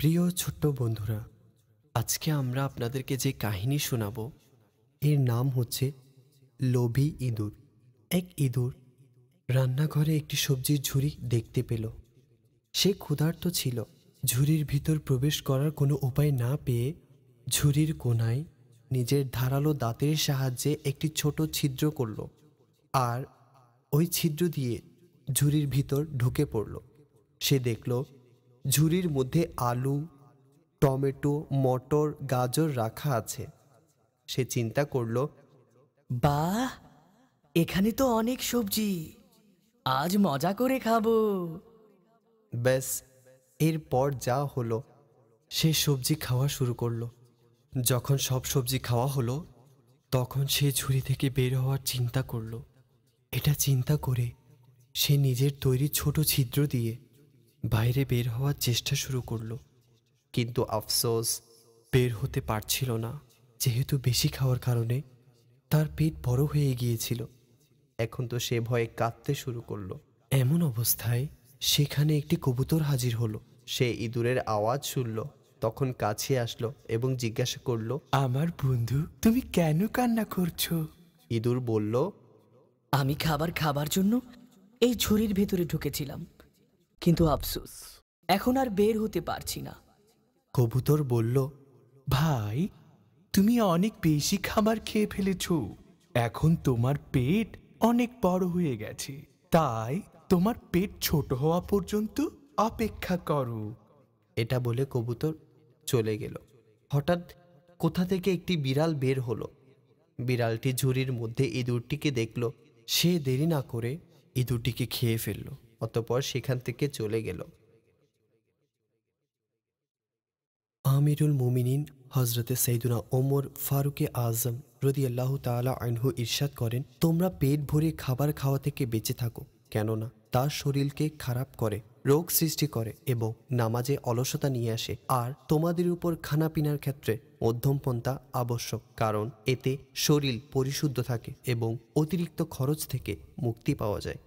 প্রিয় ছোট্ট বন্ধুরা আজকে আমরা আপনাদেরকে যে কাহিনী শোনাব এর নাম হচ্ছে লোভি ইঁদুর এক ইঁদুর রান্নাঘরে একটি সবজির ঝুড়ি দেখতে পেল সে ক্ষুধার্ত ছিল ঝুড়ির ভিতর প্রবেশ করার কোনো উপায় না পেয়ে ঝুড়ির কোনায় নিজের ধারালো দাঁতের সাহায্যে একটি ছোট ছিদ্র করল আর ওই ছিদ্র দিয়ে ঝুড়ির ভিতর ঢুকে পড়ল সে দেখল ঝুড়ির মধ্যে আলু টমেটো মটর গাজর রাখা আছে সে চিন্তা করল বা এখানে তো অনেক সবজি আজ মজা করে খাবো ব্যাস এরপর যা হলো সে সবজি খাওয়া শুরু করলো যখন সব সবজি খাওয়া হলো তখন সে ঝুড়ি থেকে বের হওয়ার চিন্তা করলো এটা চিন্তা করে সে নিজের তৈরি ছোট ছিদ্র দিয়ে বাইরে বের হওয়ার চেষ্টা শুরু করলো কিন্তু আফসোস বের হতে পারছিল না যেহেতু বেশি খাওয়ার কারণে তার পেট বড় হয়ে গিয়েছিল এখন তো সে ভয়ে কাঁদতে শুরু করলো এমন অবস্থায় সেখানে একটি কবুতর হাজির হলো সে ইঁদুরের আওয়াজ শুনল তখন কাছে আসলো এবং জিজ্ঞাসা করলো আমার বন্ধু তুমি কেন কান্না করছো ইঁদুর বলল আমি খাবার খাবার জন্য এই ঝুড়ির ভেতরে ঢুকেছিলাম কিন্তু আফসোস এখন আর বের হতে পারছি না কবুতর বলল ভাই তুমি অনেক বেশি খাবার খেয়ে ফেলেছ এখন তোমার পেট অনেক বড় হয়ে গেছে তাই তোমার পেট ছোট হওয়া পর্যন্ত অপেক্ষা করো এটা বলে কবুতর চলে গেল হঠাৎ কোথা থেকে একটি বিড়াল বের হলো বিড়ালটি ঝুড়ির মধ্যে ইঁদুরটিকে দেখল সে দেরি না করে ইঁদুরটিকে খেয়ে ফেললো অতপর সেখান থেকে চলে গেল আমিরুল মুমিনিন হজরতে সৈদুনা ওমর ফারুকে আজম রদি আল্লাহ তালা আইনহু ইরশাদ করেন তোমরা পেট ভরে খাবার খাওয়া থেকে বেঁচে থাকো কেননা তা শরীরকে খারাপ করে রোগ সৃষ্টি করে এবং নামাজে অলসতা নিয়ে আসে আর তোমাদের উপর খানাপিনার ক্ষেত্রে মধ্যমপন্থা আবশ্যক কারণ এতে শরীর পরিশুদ্ধ থাকে এবং অতিরিক্ত খরচ থেকে মুক্তি পাওয়া যায়